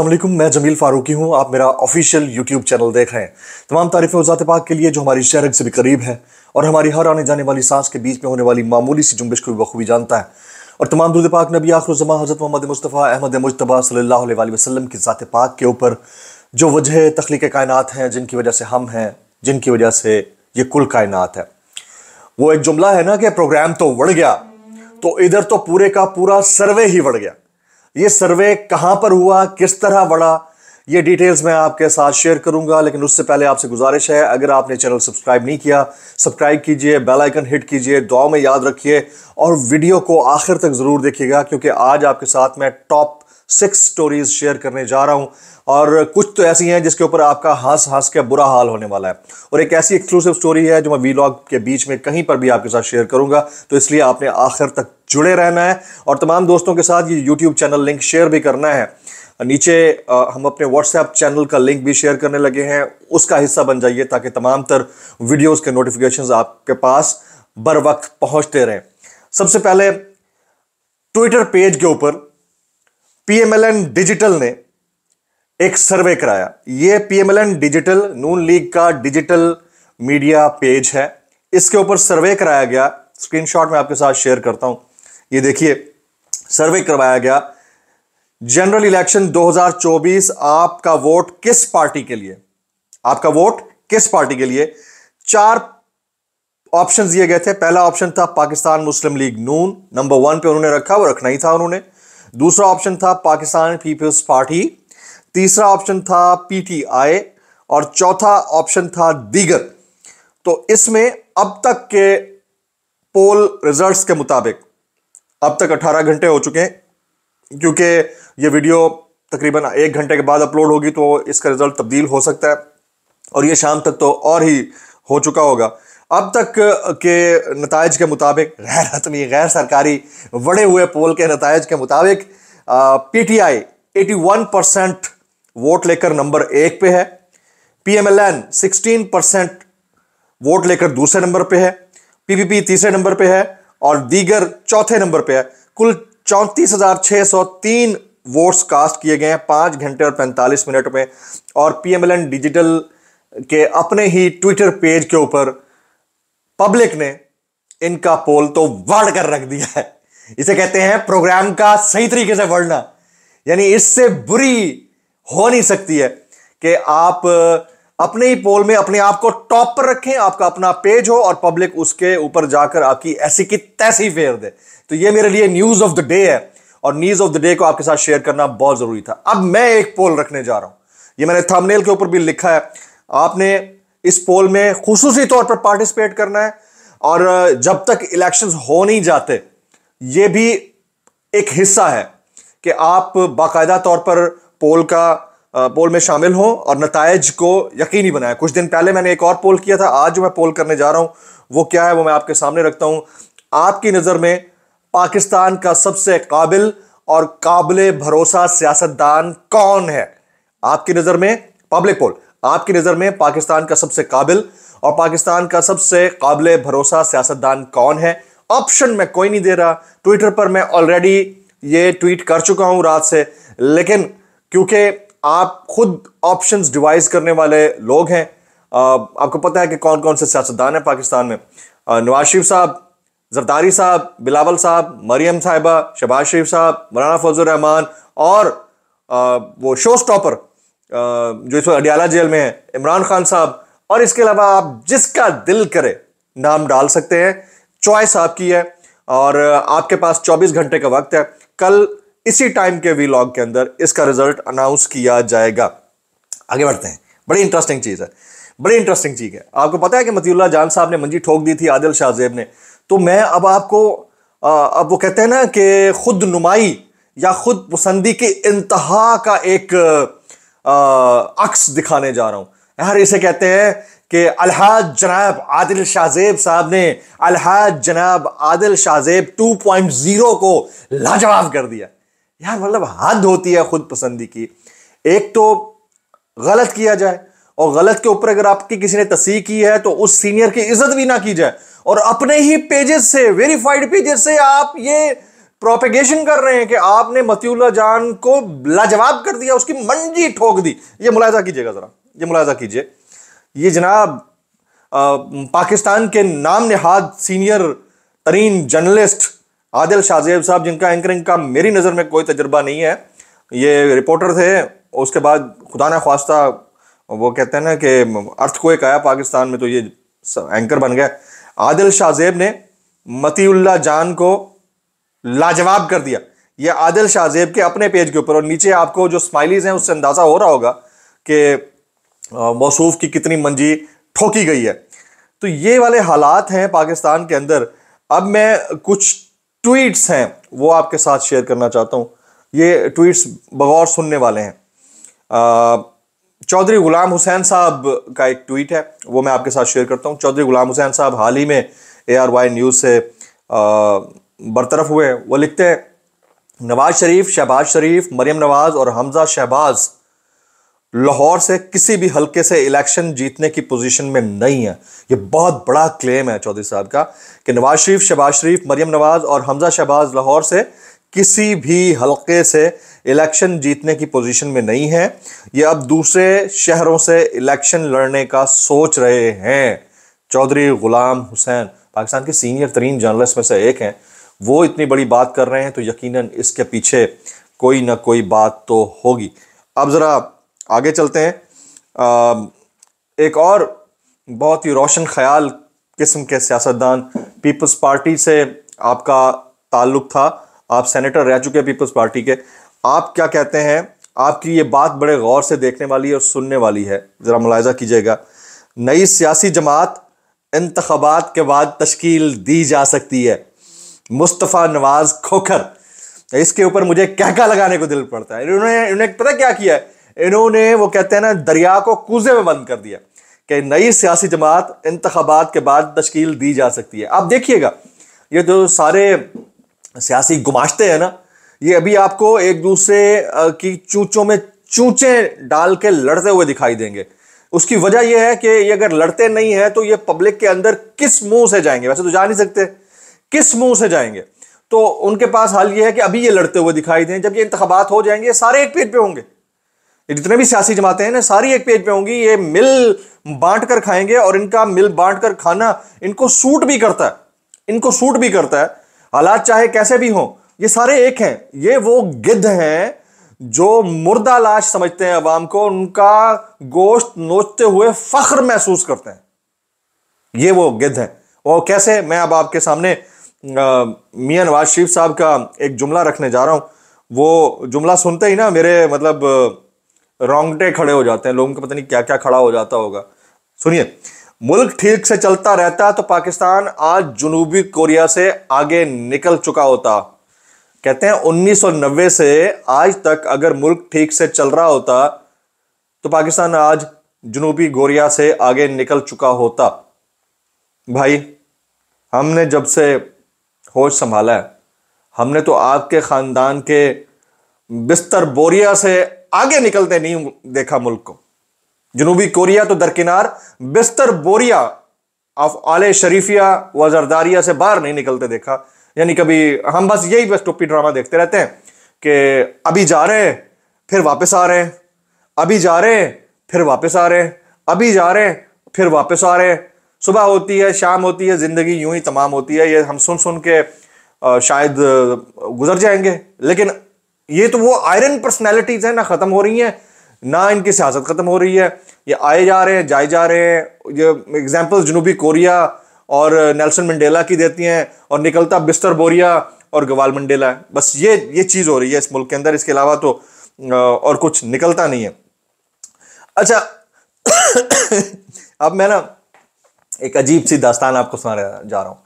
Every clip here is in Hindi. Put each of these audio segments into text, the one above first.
अल्लाम मैं जमील फारूकी हूँ आप मेरा ऑफिशियल यूट्यूब चैनल देख रहे हैं तमाम तारीफ़ वजात पाक के लिए जो हमारी शहर से भी करीब है और हमारी हर आने जाने वाली सांस के बीच में होने वाली मामूली सी जुम्बिश को भी बखूबी जानता है और तमाम दुरुद पाक नबी जमा हज़रत मोहम्मद मुस्तफ़ा अहमद मुशतबा सल्ला वसलम की ज़ात पाक के ऊपर जो वजह तख्लीक कायनत हैं जिनकी वजह से हम हैं जिनकी वजह से ये कुल कायनत है वो एक जुमला है ना कि प्रोग्राम तो बढ़ गया तो इधर तो पूरे का पूरा सर्वे ही बढ़ गया ये सर्वे कहाँ पर हुआ किस तरह बढ़ा ये डिटेल्स मैं आपके साथ शेयर करूंगा लेकिन उससे पहले आपसे गुजारिश है अगर आपने चैनल सब्सक्राइब नहीं किया सब्सक्राइब कीजिए बेल आइकन हिट कीजिए दुआ में याद रखिए और वीडियो को आखिर तक ज़रूर देखिएगा क्योंकि आज आपके साथ मैं टॉप सिक्स स्टोरीज शेयर करने जा रहा हूं और कुछ तो ऐसी हैं जिसके ऊपर आपका हंस हंस के बुरा हाल होने वाला है और एक ऐसी एक्सक्लूसिव स्टोरी है जो मैं वीलॉग के बीच में कहीं पर भी आपके साथ शेयर करूंगा तो इसलिए आपने आखिर तक जुड़े रहना है और तमाम दोस्तों के साथ ये यूट्यूब चैनल लिंक शेयर भी करना है नीचे हम अपने व्हाट्सएप चैनल का लिंक भी शेयर करने लगे हैं उसका हिस्सा बन जाइए ताकि तमाम तर वीडियोज़ के नोटिफिकेशन आपके पास बर वक्त पहुँचते रहें सबसे पहले ट्विटर पेज के ऊपर पीएमएलएन डिजिटल ने एक सर्वे कराया ये पीएमएलएन डिजिटल नून लीग का डिजिटल मीडिया पेज है इसके ऊपर सर्वे कराया गया स्क्रीनशॉट में आपके साथ शेयर करता हूं ये देखिए सर्वे करवाया गया जनरल इलेक्शन 2024 आपका वोट किस पार्टी के लिए आपका वोट किस पार्टी के लिए चार ऑप्शन दिए गए थे पहला ऑप्शन था Pakistan Muslim League Noon number one पे उन्होंने रखा वो रखना ही था उन्होंने दूसरा ऑप्शन था पाकिस्तान पीपल्स पार्टी तीसरा ऑप्शन था पीटीआई और चौथा ऑप्शन था दीगर तो इसमें अब तक के पोल रिजल्ट्स के मुताबिक अब तक 18 घंटे हो चुके हैं क्योंकि ये वीडियो तकरीबन एक घंटे के बाद अपलोड होगी तो इसका रिज़ल्ट तब्दील हो सकता है और ये शाम तक तो और ही हो चुका होगा अब तक के नतज के मुताबिक गैर हतमी गैर सरकारी बढ़े हुए पोल के नतज के मुताबिक पीटीआई 81 परसेंट वोट लेकर नंबर एक पे है पीएमएलएन 16 परसेंट वोट लेकर दूसरे नंबर पे है पीपीपी तीसरे नंबर पे है और दीगर चौथे नंबर पे है कुल चौंतीस हजार छः सौ तीन वोट्स कास्ट किए गए हैं पाँच घंटे और पैंतालीस मिनट में और पीएमएलएन डिजिटल के अपने ही ट्विटर पेज के ऊपर पब्लिक ने इनका पोल तो वर्ड कर रख दिया है इसे कहते हैं प्रोग्राम का सही तरीके से वर्णना यानी इससे बुरी हो नहीं सकती है कि आप अपने ही पोल में अपने आप को टॉप पर रखें आपका अपना पेज हो और पब्लिक उसके ऊपर जाकर आपकी ऐसी की तैसी फेर दे तो ये मेरे लिए न्यूज ऑफ द डे है और न्यूज ऑफ द डे को आपके साथ शेयर करना बहुत जरूरी था अब मैं एक पोल रखने जा रहा हूं ये मैंने थंबनेल के ऊपर भी लिखा है आपने इस पोल में खसूसी तौर पर पार्टिसिपेट करना है और जब तक इलेक्शन हो नहीं जाते ये भी एक हिस्सा है कि आप बाकायदा तौर पर पोल का पोल में शामिल हो और नतज को यकीनी बनाएं कुछ दिन पहले मैंने एक और पोल किया था आज जो मैं पोल करने जा रहा हूँ वो क्या है वो मैं आपके सामने रखता हूँ आपकी नज़र में पाकिस्तान का सबसे काबिल और काबिल भरोसा सियासतदान कौन है आपकी नज़र में पब्लिक पोल आपकी नज़र में पाकिस्तान का सबसे काबिल और पाकिस्तान का सबसे काबिल भरोसा सियासतदान कौन है ऑप्शन में कोई नहीं दे रहा ट्विटर पर मैं ऑलरेडी ये ट्वीट कर चुका हूं रात से लेकिन क्योंकि आप खुद ऑप्शंस डिवाइस करने वाले लोग हैं आपको पता है कि कौन कौन से सियासतदान हैं पाकिस्तान में नवाज शरीफ साहब जरदारी साहब बिलावल साहब मरियम साहिबा शहबाज शरीफ साहब मौलाना फजल रहमान और आ, वो शो स्टॉपर जो इस अडियाला जेल में है इमरान खान साहब और इसके अलावा आप जिसका दिल करे नाम डाल सकते हैं चॉइस आपकी है और आपके पास 24 घंटे का वक्त है कल इसी टाइम के वीलॉग के अंदर इसका रिजल्ट अनाउंस किया जाएगा आगे बढ़ते हैं बड़ी इंटरेस्टिंग चीज़ है बड़ी इंटरेस्टिंग चीज़ है आपको पता है कि मतीउल्ला जान साहब ने मंजी ठोक दी थी आदिल शाहजेब ने तो मैं अब आपको अब वो कहते हैं ना कि खुद नुमाई या खुद पसंदी की इंतहा का एक अक्स दिखाने जा रहा हूं यार इसे कहते हैं कि अलहाज जनाब आदिल शाहजेब साहब ने अलहाज जनाब आदिल शाहजेब 2.0 को लाजवाब कर दिया यार मतलब हद होती है खुद पसंदी की एक तो गलत किया जाए और गलत के ऊपर अगर आपकी किसी ने तस्ह की है तो उस सीनियर की इज्जत भी ना की जाए और अपने ही पेजेस से वेरीफाइड पेजेस से आप ये प्रोपेगेशन कर रहे हैं कि आपने मतियला जान को लाजवाब कर दिया उसकी मंजी ठोक दी ये मुलायजा कीजिएगा ज़रा ये मुलायजा कीजिए ये जनाब पाकिस्तान के नाम नहाद सीनियर तरीन जर्नलिस्ट आदिल शाहजेब साहब जिनका एंकरिंग का मेरी नज़र में कोई तजर्बा नहीं है ये रिपोर्टर थे उसके बाद खुदा न खास्ता वो कहते हैं ना कि अर्थ को एक आया पाकिस्तान में तो ये एंकर बन गया आदिल शाहजेब ने मतीउल्ला जान को लाजवाब कर दिया ये आदिल शाहजेब के अपने पेज के ऊपर और नीचे आपको जो स्माइलीज हैं उससे अंदाज़ा हो रहा होगा कि मौसूफ की कितनी मंजी ठोकी गई है तो ये वाले हालात हैं पाकिस्तान के अंदर अब मैं कुछ ट्वीट्स हैं वो आपके साथ शेयर करना चाहता हूँ ये ट्वीट्स बगौर सुनने वाले हैं चौधरी गुलाम हुसैन साहब का एक ट्वीट है वो मैं आपके साथ शेयर करता हूँ चौधरी गुलाम हुसैन साहब हाल ही में ए आर वाई न्यूज़ से आ, बरतरफ हुए वो लिखते हैं नवाज शरीफ शहबाज शरीफ मरियम नवाज और हमजा शहबाज लाहौर से किसी भी हलके से इलेक्शन जीतने की पोजीशन में नहीं है ये बहुत बड़ा क्लेम है चौधरी साहब का कि नवाज शरीफ शहबाज शरीफ मरियम नवाज और हमजा शहबाज लाहौर से किसी भी हलके से इलेक्शन जीतने की पोजीशन में नहीं है ये अब दूसरे शहरों से इलेक्शन लड़ने का सोच रहे हैं चौधरी गुलाम हुसैन पाकिस्तान के सीनियर तरीन जर्नलिस्ट में से एक हैं वो इतनी बड़ी बात कर रहे हैं तो यकीनन इसके पीछे कोई ना कोई बात तो होगी अब ज़रा आगे चलते हैं एक और बहुत ही रोशन ख्याल किस्म के सियासतदान पीपल्स पार्टी से आपका ताल्लुक़ था आप सेनेटर रह चुके पीपल्स पार्टी के आप क्या कहते हैं आपकी ये बात बड़े गौर से देखने वाली और सुनने वाली है ज़रा मुलायजा कीजिएगा नई सियासी जमात इंतबात के बाद तश्कील दी जा सकती है मुस्तफ़ा नवाज खोखर तो इसके ऊपर मुझे कहका लगाने को दिल पड़ता है इन्होंने इन्हें पता क्या किया है इन्होंने वो कहते हैं ना दरिया को कूजे में बंद कर दिया कि नई सियासी जमात इंतबात के बाद तश्कील दी जा सकती है आप देखिएगा ये जो सारे सियासी गुमाश्ते हैं ना ये अभी आपको एक दूसरे की चूचों में चूचे डाल के लड़ते हुए दिखाई देंगे उसकी वजह यह है कि ये अगर लड़ते नहीं है तो ये पब्लिक के अंदर किस मुंह से जाएंगे वैसे तो जा नहीं सकते किस मुंह से जाएंगे तो उनके पास हाल यह है कि अभी ये लड़ते हुए दिखाई दें जब ये इंतबात हो जाएंगे सारे एक पेज पे होंगे जितने भी सियासी जमातें हैं ना सारी एक पेज पे होंगी ये मिल बांट कर खाएंगे और इनका मिल बांट कर खाना इनको सूट भी करता है इनको सूट भी करता है हालात चाहे कैसे भी हों ये सारे एक हैं ये वो गिद्ध हैं जो मुर्दा लाश समझते हैं अवाम को उनका गोश्त नोचते हुए फख्र महसूस करते हैं ये वो गिद्ध हैं वो कैसे मैं अब आपके सामने मियाँ नवाज शरीफ साहब का एक जुमला रखने जा रहा हूँ वो जुमला सुनते ही ना मेरे मतलब रोंगटे खड़े हो जाते हैं लोगों को पता नहीं क्या क्या खड़ा हो जाता होगा सुनिए मुल्क ठीक से चलता रहता तो पाकिस्तान आज जुनूबी कोरिया से आगे निकल चुका होता कहते हैं 1990 से आज तक अगर मुल्क ठीक से चल रहा होता तो पाकिस्तान आज जुनूबी कोरिया से आगे निकल चुका होता भाई हमने जब से होश संभाला है हमने तो आपके ख़ानदान के बिस्तर बोरिया से आगे निकलते नहीं देखा मुल्क को जनूबी कोरिया तो दरकिनार बिस्तर बोरिया ऑफ आले शरीफिया व जरदारिया से बाहर नहीं निकलते देखा यानी कभी हम बस यही बस टोपी ड्रामा देखते रहते हैं कि अभी जा रहे हैं फिर वापस आ रहे हैं अभी जा रहे हैं फिर वापस आ रहे हैं अभी जा रहे हैं फिर वापस आ रहे हैं सुबह होती है शाम होती है ज़िंदगी यूं ही तमाम होती है ये हम सुन सुन के शायद गुजर जाएंगे लेकिन ये तो वो आयरन पर्सनैलिटीज़ हैं ना ख़त्म हो रही हैं ना इनकी सियासत ख़त्म हो रही है ये आए जा रहे हैं जाए जा रहे हैं ये एग्ज़ाम्पल जनूबी कोरिया और नेल्सन मंडेला की देती हैं और निकलता बिस्तर बोरिया और गवाल मंडेला है बस ये ये चीज़ हो रही है इस मुल्क के अंदर इसके अलावा तो और कुछ निकलता नहीं है अच्छा अब मैं ना एक अजीब सी दास्तान आपको सुनाने जा रहा हूं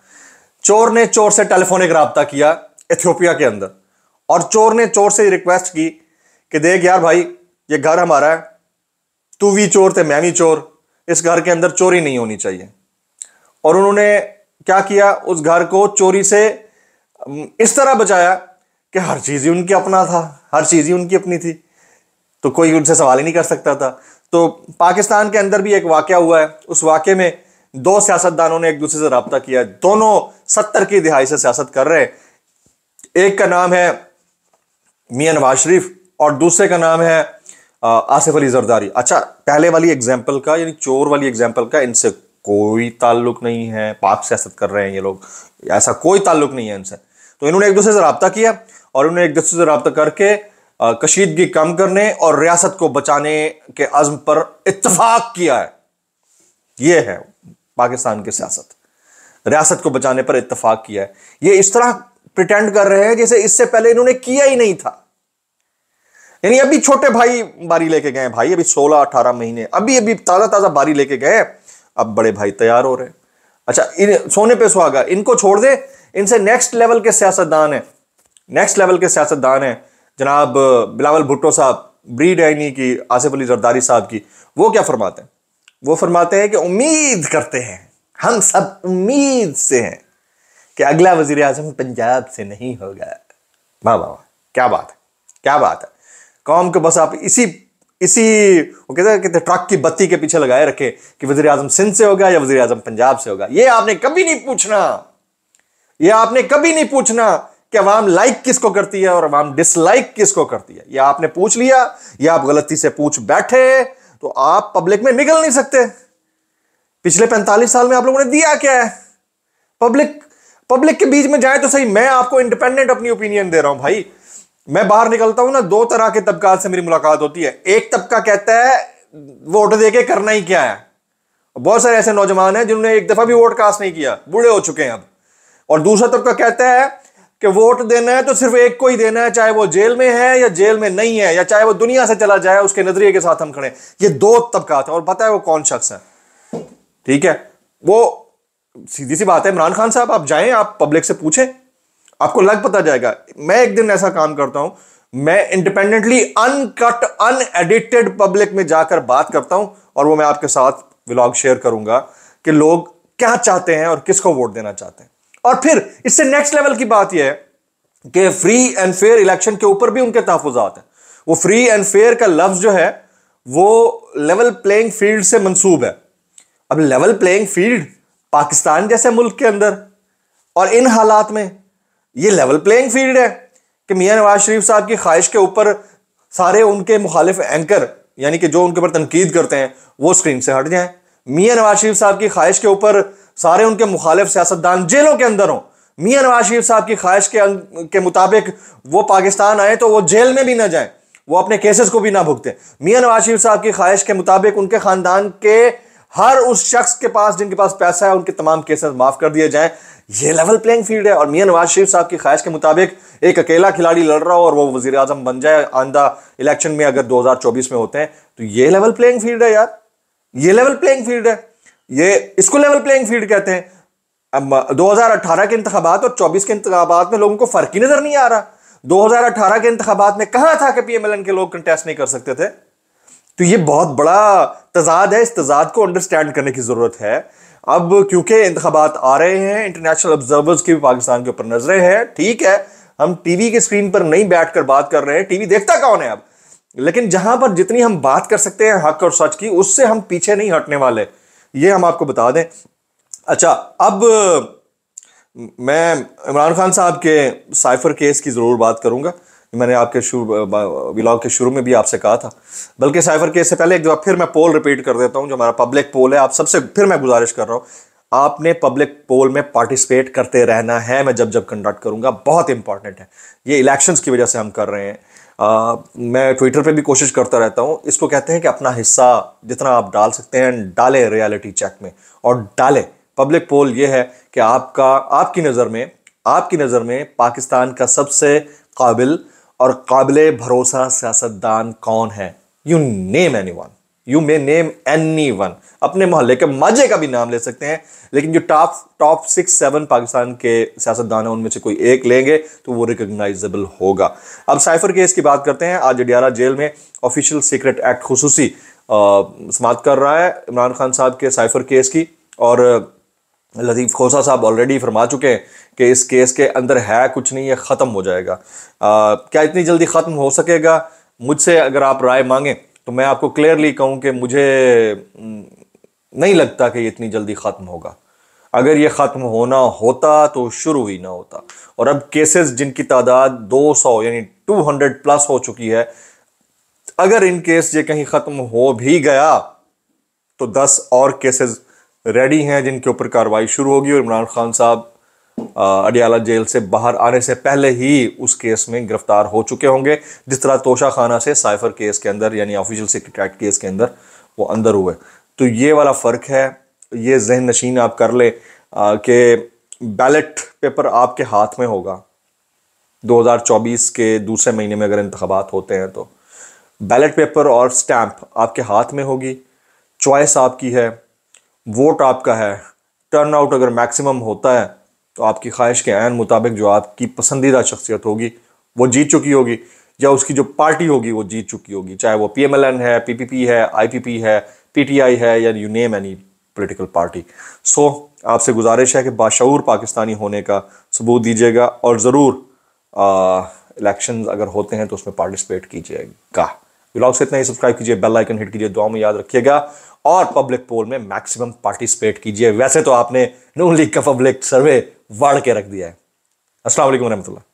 चोर ने चोर से टेलीफोनिक रहा किया इथियोपिया के अंदर और चोर ने चोर से रिक्वेस्ट की कि देख यार भाई ये घर हमारा है तू भी चोर थे मैं भी चोर इस घर के अंदर चोरी नहीं होनी चाहिए और उन्होंने क्या किया उस घर को चोरी से इस तरह बचाया कि हर चीज़ ही उनकी अपना था हर चीज़ ही उनकी अपनी थी तो कोई उनसे सवाल ही नहीं कर सकता था तो पाकिस्तान के अंदर भी एक वाक़ हुआ है उस वाक्य में दो सियासतदानों ने एक दूसरे से रबता किया दोनों सत्तर की दिहाई से सियासत कर रहे हैं एक का नाम है मियाँ नवाज शरीफ और दूसरे का नाम है आसिफ अली जरदारी अच्छा पहले वाली एग्जाम्पल का यानी चोर वाली एग्जाम्पल का इनसे कोई ताल्लुक नहीं है पाक सियासत कर रहे हैं ये लोग ऐसा कोई ताल्लुक नहीं है इनसे तो इन्होंने एक दूसरे से रबता किया और इन्होंने एक दूसरे से रबता करके कशीदगी कम करने और रियासत को बचाने के अज़म पर इतफाक किया है ये है पाकिस्तान की सियासत रियासत को बचाने पर इतफाक किया है ये इस तरह प्रिटेंड कर रहे हैं जैसे इससे पहले इन्होंने किया ही नहीं था यानी अभी छोटे भाई बारी लेके गए भाई अभी 16-18 महीने अभी अभी ताज़ा ताज़ा बारी लेके गए अब बड़े भाई तैयार हो रहे हैं अच्छा इन सोने पे सुहागा इनको छोड़ दे इनसे नेक्स्ट लेवल के सियासतदान है नेक्स्ट लेवल के सियासतदान है जनाब बिलावल भुट्टो साहब ब्रीड है इन्हीं की आसिफ अली जरदारी साहब की वो क्या फरमाते हैं वो फरमाते हैं कि उम्मीद करते हैं हम सब उम्मीद से हैं कि अगला वजीर आजम पंजाब से नहीं होगा वाह वाह क्या बात है क्या बात है कौम को बस आप इसी इसी वो कहते हैं कहते ट्रक की बत्ती के पीछे लगाए रखे कि वजीर अजम सिंध से होगा या वजीर अजम पंजाब से होगा ये आपने कभी नहीं पूछना ये आपने कभी नहीं पूछना कि अवाम लाइक किसको करती है और अवाम डिसलाइक किसको करती है यह आपने पूछ लिया या आप गलती से पूछ बैठे तो आप पब्लिक में निकल नहीं सकते पिछले पैंतालीस साल में आप लोगों ने दिया क्या है पब्लिक पब्लिक के बीच में जाए तो सही मैं आपको इंडिपेंडेंट अपनी ओपिनियन दे रहा हूं भाई मैं बाहर निकलता हूं ना दो तरह के तबका से मेरी मुलाकात होती है एक तबका कहता है वोट दे के करना ही क्या है बहुत सारे ऐसे नौजवान हैं जिन्होंने एक दफा भी वोट कास्ट नहीं किया बूढ़े हो चुके हैं अब और दूसरा तबका कहता है कि वोट देना है तो सिर्फ एक को ही देना है चाहे वो जेल में है या जेल में नहीं है या चाहे वो दुनिया से चला जाए उसके नजरिए के साथ हम खड़े ये दो तबका हैं और पता है वो कौन शख्स है ठीक है वो सीधी सी बात है इमरान खान साहब आप जाएं आप पब्लिक से पूछें आपको लग पता जाएगा मैं एक दिन ऐसा काम करता हूं मैं इंडिपेंडेंटली अनकट अनएडिटेड पब्लिक में जाकर बात करता हूं और वो मैं आपके साथ व्लॉग शेयर करूंगा कि लोग क्या चाहते हैं और किसको वोट देना चाहते हैं और फिर इससे नेक्स्ट लेवल की बात यह है कि फ्री एंड फेयर इलेक्शन के ऊपर भी उनके तहफात हैं वो फ्री एंड फेयर का लफ्ज जो है वो लेवल प्लेइंग फील्ड से मंसूब है अब लेवल प्लेइंग फील्ड पाकिस्तान जैसे मुल्क के अंदर और इन हालात में ये लेवल प्लेइंग फील्ड है कि मियां नवाज शरीफ साहब की ख्वाहिश के ऊपर सारे उनके मुखालिफ एंकर यानी कि जो उनके ऊपर तनकीद करते हैं वो स्क्रीन से हट जाएं मियां नवाज शरीफ साहब की ख्वाहिश के ऊपर सारे उनके मुखालिफ सियासतदान जेलों के अंदर हों मियाँ नवाज शरीफ साहब की ख्वाहिश के के मुताबिक वो पाकिस्तान आए तो वो जेल में भी ना जाए वो अपने केसेस को भी ना भुगते मियाँ नवाज शरीफ साहब की ख्वाहिश के मुताबिक उनके ख़ानदान के हर उस शख्स के पास जिनके पास पैसा है उनके तमाम केसेस माफ़ कर दिए जाएं ये लेवल प्लेइंग फील्ड है और मियाँ नवाज शरीफ साहब की ख्वाहिश के मुताबिक एक अकेला खिलाड़ी लड़ रहा हो और वो वजी अजम बन जाए आंदा इलेक्शन में अगर 2024 में होते हैं तो ये लेवल प्लेइंग फील्ड है यार ये लेवल प्लेइंग फील्ड है ये इसको लेवल प्लेइंग फील्ड कहते हैं अब 2018 के इंतबात और 24 के इंतबात में लोगों को फर्क ही नजर नहीं आ रहा 2018 के इंतबात में कहा था कि पीएमएलएन के लोग कंटेस्ट नहीं कर सकते थे तो ये बहुत बड़ा तजाद है इस तजाद को अंडरस्टैंड करने की ज़रूरत है अब क्योंकि इंतबात आ रहे हैं इंटरनेशनल ऑब्जर्वर्स की भी पाकिस्तान के ऊपर नजरें हैं ठीक है हम टीवी की स्क्रीन पर नहीं बैठ कर बात कर रहे हैं टीवी देखता कौन है अब लेकिन जहां पर जितनी हम बात कर सकते हैं हक और सच की उससे हम पीछे नहीं हटने वाले ये हम आपको बता दें अच्छा अब मैं इमरान खान साहब के साइफर केस की ज़रूर बात करूंगा मैंने आपके शुरू ब्लॉग के शुरू में भी आपसे कहा था बल्कि साइफर केस से पहले एक बार फिर मैं पोल रिपीट कर देता हूँ जो हमारा पब्लिक पोल है आप सबसे फिर मैं गुजारिश कर रहा हूँ आपने पब्लिक पोल में पार्टिसिपेट करते रहना है मैं जब जब कंडक्ट करूंगा बहुत इंपॉर्टेंट है ये इलेक्शंस की वजह से हम कर रहे हैं मैं ट्विटर पे भी कोशिश करता रहता हूँ इसको कहते हैं कि अपना हिस्सा जितना आप डाल सकते हैं डालें रियलिटी चेक में और डालें पब्लिक पोल ये है कि आपका आपकी नज़र में आपकी नज़र में पाकिस्तान का सबसे काबिल और काबिल भरोसा सियासतदान कौन है you name anyone you may name anyone अपने मोहल्ले के माजे का भी नाम ले सकते हैं लेकिन जो top top six seven Pakistan के सियासतदान हैं उनमें से कोई एक लेंगे तो वो रिकोगनाइजेबल होगा अब साइफर केस की बात करते हैं आज जडियाला जेल में ऑफिशियल सीक्रेट एक्ट खसूसी समाप्त कर रहा है इमरान खान साहब के साइफर केस की और लतीफ़ खोसा साहब ऑलरेडी फरमा चुके हैं कि इस केस के अंदर है कुछ नहीं है ख़त्म हो जाएगा आ, क्या इतनी जल्दी ख़त्म हो सकेगा मुझसे अगर आप राय मांगें तो मैं आपको क्लियरली कहूं कि मुझे नहीं लगता कि ये इतनी जल्दी ख़त्म होगा अगर ये ख़त्म होना होता तो शुरू ही ना होता और अब केसेस जिनकी तादाद 200 यानी 200 प्लस हो चुकी है अगर इन केस ये कहीं ख़त्म हो भी गया तो 10 और केसेस रेडी हैं जिनके ऊपर कार्रवाई शुरू होगी और इमरान खान साहब अडियाला जेल से बाहर आने से पहले ही उस केस में गिरफ्तार हो चुके होंगे जिस तरह तोशा खाना से साइफर केस के अंदर यानी ऑफिशियल सीक्रेट एक्ट केस के अंदर वो अंदर हुए तो ये वाला फ़र्क है ये जहन नशीन आप कर ले कि बैलेट पेपर आपके हाथ में होगा 2024 के दूसरे महीने में अगर इंतबात होते हैं तो बैलेट पेपर और स्टैंप आपके हाथ में होगी चॉइस आपकी है वोट आपका है टर्न आउट अगर मैक्सिमम होता है तो आपकी ख्वाहिश के आन मुताबिक जो आपकी पसंदीदा शख्सियत होगी वो जीत चुकी होगी या उसकी जो पार्टी होगी वो जीत चुकी होगी चाहे वो पी एम एल एन है पी पी पी है आई पी पी है पी टी आई है या you name any political party so आपसे गुजारिश है कि बाशूर पाकिस्तानी होने का सबूत दीजिएगा और ज़रूर इलेक्शन अगर होते हैं तो उसमें पार्टिसिपेट कीजिएगा ब्लॉग से इतना ही सब्सक्राइब कीजिए बेल आइकन हिट कीजिए दुआ में याद रखिएगा और पब्लिक पोल में मैक्सिमम पार्टिसिपेट कीजिए वैसे तो आपने नून लीग का पब्लिक सर्वे वाढ़ के रख दिया है असल वरम्ला